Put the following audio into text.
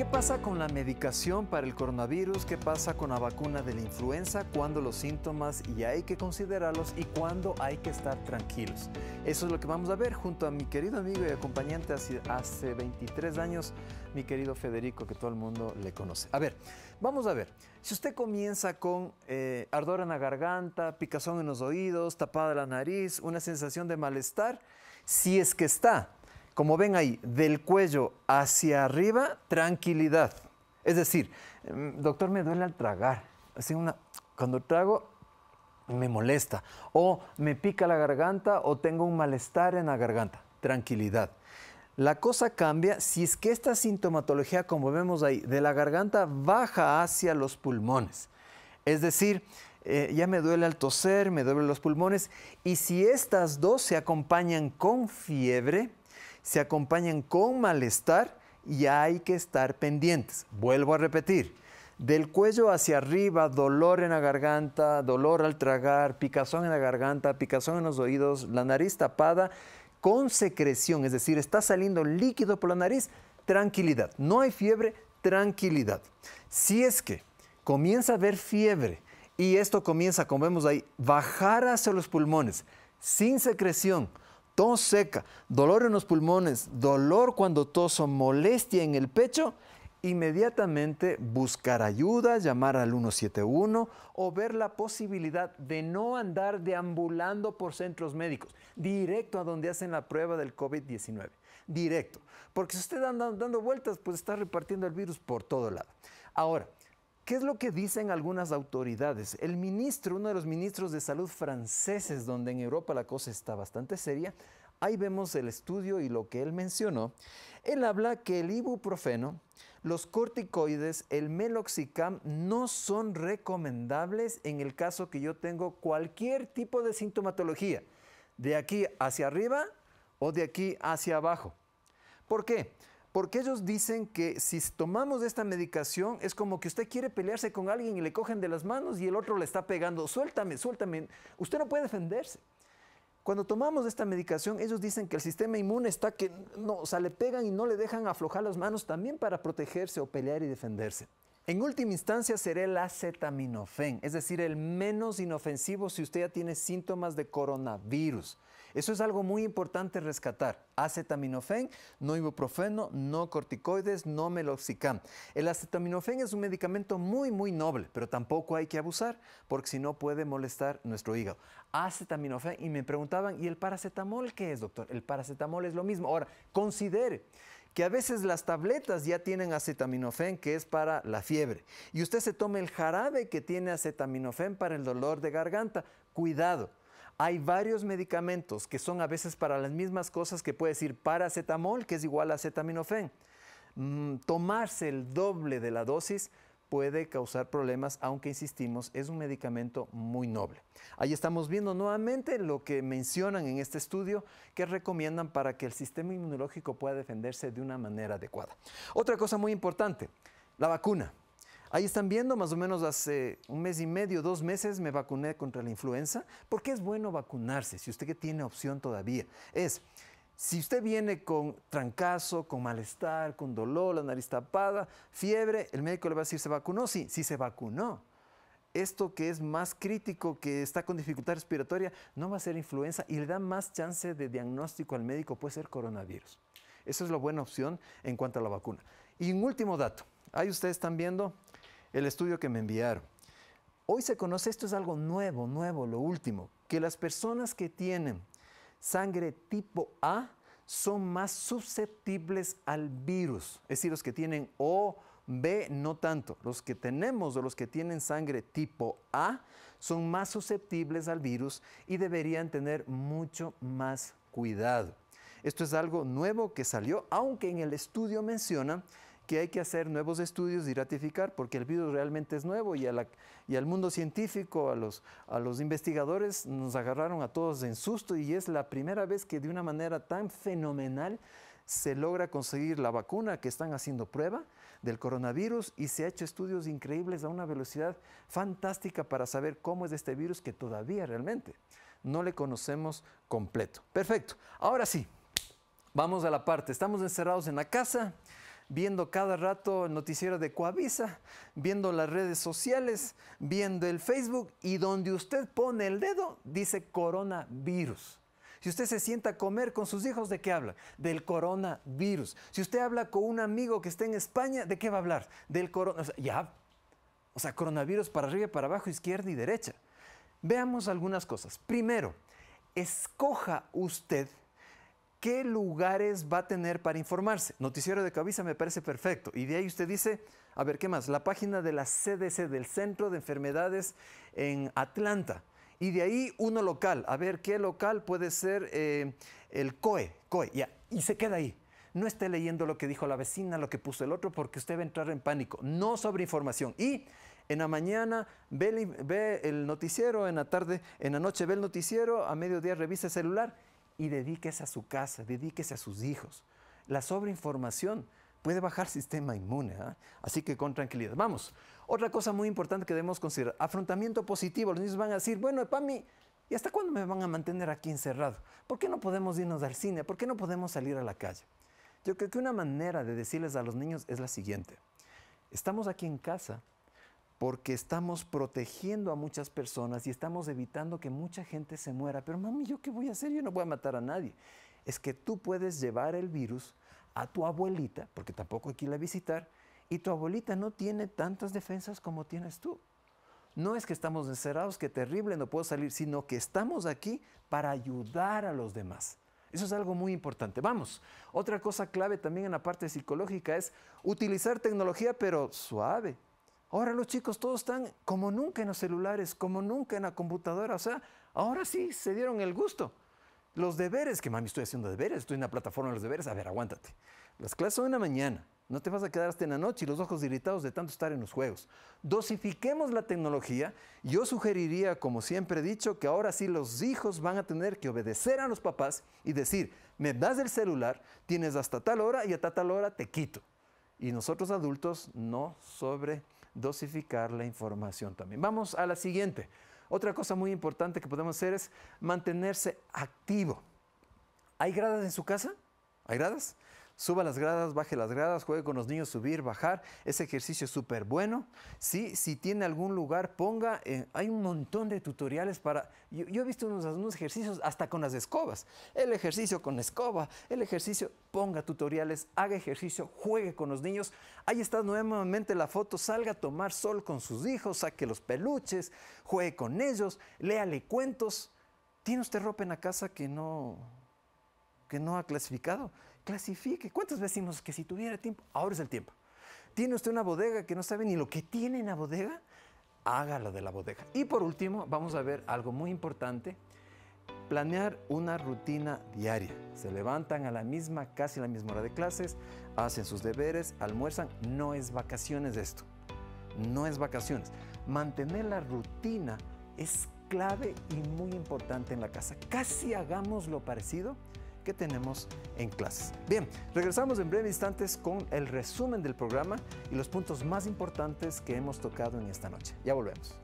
¿Qué pasa con la medicación para el coronavirus? ¿Qué pasa con la vacuna de la influenza? ¿Cuándo los síntomas y hay que considerarlos y cuándo hay que estar tranquilos? Eso es lo que vamos a ver junto a mi querido amigo y acompañante hace, 23 años, mi querido Federico, que todo el mundo le conoce. A ver, vamos a ver. Si usted comienza con eh, ardor en la garganta, picazón en los oídos, tapada la nariz, una sensación de malestar, si es que está como ven ahí, del cuello hacia arriba, tranquilidad. Es decir, mm, doctor, me duele al tragar. una, cuando trago, me molesta. O me pica la garganta o tengo un malestar en la garganta. Tranquilidad. La cosa cambia si es que esta sintomatología, como vemos ahí, de la garganta baja hacia los pulmones. Es decir, eh, ya me duele al toser, me duelen los pulmones. Y si estas dos se acompañan con fiebre, se acompañan con malestar y hay que estar pendientes. Vuelvo a repetir, del cuello hacia arriba, dolor en la garganta, dolor al tragar, picazón en la garganta, picazón en los oídos, la nariz tapada con secreción, es decir, está saliendo líquido por la nariz, tranquilidad. No hay fiebre, tranquilidad. Si es que comienza a haber fiebre y esto comienza, como vemos ahí, bajar hacia los pulmones, sin secreción, tos seca, dolor en los pulmones, dolor cuando toso, molestia en el pecho, inmediatamente buscar ayuda, llamar al 171 o ver la posibilidad de no andar deambulando por centros médicos, directo a donde hacen la prueba del COVID-19, directo. Porque si usted anda dando vueltas, pues está repartiendo el virus por todo lado. Ahora, ¿Qué es lo que dicen algunas autoridades? El ministro, uno de los ministros de salud franceses, donde en Europa la cosa está bastante seria, ahí vemos el estudio y lo que él mencionó. Él habla que el ibuprofeno, los corticoides, el meloxicam no son recomendables en el caso que yo tengo cualquier tipo de sintomatología, de aquí hacia arriba o de aquí hacia abajo. ¿Por qué? Porque ellos dicen que si tomamos esta medicación es como que usted quiere pelearse con alguien y le cogen de las manos y el otro le está pegando, suéltame, suéltame. Usted no puede defenderse. Cuando tomamos esta medicación, ellos dicen que el sistema inmune está que no, o sea, le pegan y no le dejan aflojar las manos también para protegerse o pelear y defenderse. En última instancia será el acetaminofén, es decir, el menos inofensivo si usted ya tiene síntomas de coronavirus. Eso es algo muy importante rescatar. Acetaminofén, no ibuprofeno, no corticoides, no meloxicam. El acetaminofén es un medicamento muy, muy noble, pero tampoco hay que abusar porque si no puede molestar nuestro hígado. Acetaminofén, y me preguntaban, ¿y el paracetamol qué es, doctor? El paracetamol es lo mismo. Ahora, considere que a veces las tabletas ya tienen acetaminofén, que es para la fiebre, y usted se tome el jarabe que tiene acetaminofén para el dolor de garganta. Cuidado, hay varios medicamentos que son a veces para las mismas cosas que puede decir paracetamol, que es igual a acetaminofén. Mm, tomarse el doble de la dosis puede causar problemas, aunque insistimos, es un medicamento muy noble. Ahí estamos viendo nuevamente lo que mencionan en este estudio que recomiendan para que el sistema inmunológico pueda defenderse de una manera adecuada. Otra cosa muy importante, la vacuna. Ahí están viendo, más o menos hace un mes y medio, dos meses, me vacuné contra la influenza. ¿Por qué es bueno vacunarse si usted que tiene opción todavía? Es si usted viene con trancazo, con malestar, con dolor, la nariz tapada, fiebre, el médico le va a decir, ¿se vacunó? Sí, sí se vacunó. Esto que es más crítico, que está con dificultad respiratoria, no va a ser influenza y le da más chance de diagnóstico al médico, puede ser coronavirus. Esa es la buena opción en cuanto a la vacuna. Y un último dato. Ahí ustedes están viendo el estudio que me enviaron. Hoy se conoce, esto es algo nuevo, nuevo, lo último, que las personas que tienen sangre tipo A son más susceptibles al virus. Es decir, los que tienen O, B, no tanto. Los que tenemos o los que tienen sangre tipo A son más susceptibles al virus y deberían tener mucho más cuidado. Esto es algo nuevo que salió, aunque en el estudio menciona que hay que hacer nuevos estudios y ratificar, porque el virus realmente es nuevo y, y al mundo científico, a los, a los investigadores, nos agarraron a todos en susto y es la primera vez que de una manera tan fenomenal se logra conseguir la vacuna que están haciendo prueba del coronavirus y se ha hecho estudios increíbles a una velocidad fantástica para saber cómo es este virus que todavía realmente no le conocemos completo. Perfecto. Ahora sí, vamos a la parte. Estamos encerrados en la casa viendo cada rato el noticiero de Coavisa, viendo las redes sociales, viendo el Facebook y donde usted pone el dedo dice coronavirus. Si usted se sienta a comer con sus hijos, ¿de qué habla? Del coronavirus. Si usted habla con un amigo que está en España, ¿de qué va a hablar? Del coronavirus. ya. O sea, coronavirus para arriba, para abajo, izquierda y derecha. Veamos algunas cosas. Primero, escoja usted ¿qué lugares va a tener para informarse? Noticiero de Cabeza me parece perfecto. Y de ahí usted dice, a ver, ¿qué más? La página de la CDC, del Centro de Enfermedades en Atlanta. Y de ahí uno local. A ver, ¿qué local puede ser eh, el COE? COE, ya. Y se queda ahí. No esté leyendo lo que dijo la vecina, lo que puso el otro, porque usted va a entrar en pánico. No sobre información. Y en la mañana ve, ve el noticiero, en la tarde, en la noche ve el noticiero, a mediodía revisa el celular y dedíquese a su casa, dedíquese a sus hijos. La sobreinformación puede bajar sistema inmune, ¿ah? así que con tranquilidad. Vamos, otra cosa muy importante que debemos considerar, afrontamiento positivo. Los niños van a decir, bueno, para mí ¿y hasta cuándo me van a mantener aquí encerrado? ¿Por qué no podemos irnos al cine? ¿Por qué no podemos salir a la calle? Yo creo que una manera de decirles a los niños es la siguiente. Estamos aquí en casa porque estamos protegiendo a muchas personas y estamos evitando que mucha gente se muera. Pero mami, ¿yo qué voy a hacer? Yo no voy a matar a nadie. Es que tú puedes llevar el virus a tu abuelita, porque tampoco hay que visitar, y tu abuelita no tiene tantas defensas como tienes tú. No es que estamos encerrados, que terrible, no puedo salir, sino que estamos aquí para ayudar a los demás. Eso es algo muy importante. Vamos, otra cosa clave también en la parte psicológica es utilizar tecnología, pero suave, Ahora los chicos todos están como nunca en los celulares, como nunca en la computadora. O sea, ahora sí se dieron el gusto. Los deberes, que mami, estoy haciendo deberes, estoy en la plataforma de los deberes. A ver, aguántate. Las clases son en la mañana. No te vas a quedar hasta en la noche y los ojos irritados de tanto estar en los juegos. Dosifiquemos la tecnología. Yo sugeriría, como siempre he dicho, que ahora sí los hijos van a tener que obedecer a los papás y decir, me das el celular, tienes hasta tal hora y hasta tal hora te quito y nosotros adultos no sobredosificar la información también. Vamos a la siguiente. Otra cosa muy importante que podemos hacer es mantenerse activo. ¿Hay gradas en su casa? ¿Hay gradas? Suba las gradas, baje las gradas, juegue con los niños, subir, bajar. Ese ejercicio es súper bueno. Sí, si tiene algún lugar, ponga. Eh, hay un montón de tutoriales para. Yo, he visto unos, ejercicios hasta con las escobas. El ejercicio con escoba, el ejercicio. Ponga tutoriales, haga ejercicio, juegue con los niños. Ahí está nuevamente la foto. Salga a tomar sol con sus hijos, saque los peluches, juegue con ellos, léale cuentos. ¿Tiene usted ropa en la casa que no, que no ha clasificado? clasifique. ¿Cuántos vecinos que si tuviera tiempo? Ahora es el tiempo. ¿Tiene usted una bodega que no sabe ni lo que tiene en la bodega? Hágalo de la bodega. Y por último, vamos a ver algo muy importante. Planear una rutina diaria. Se levantan a la misma, casi la misma hora de clases, hacen sus deberes, almuerzan. No es vacaciones esto. No es vacaciones. Mantener la rutina es clave y muy importante en la casa. Casi hagamos lo parecido que tenemos en clases. Bien, regresamos en breves instantes con el resumen del programa y los puntos más importantes que hemos tocado en esta noche. Ya volvemos.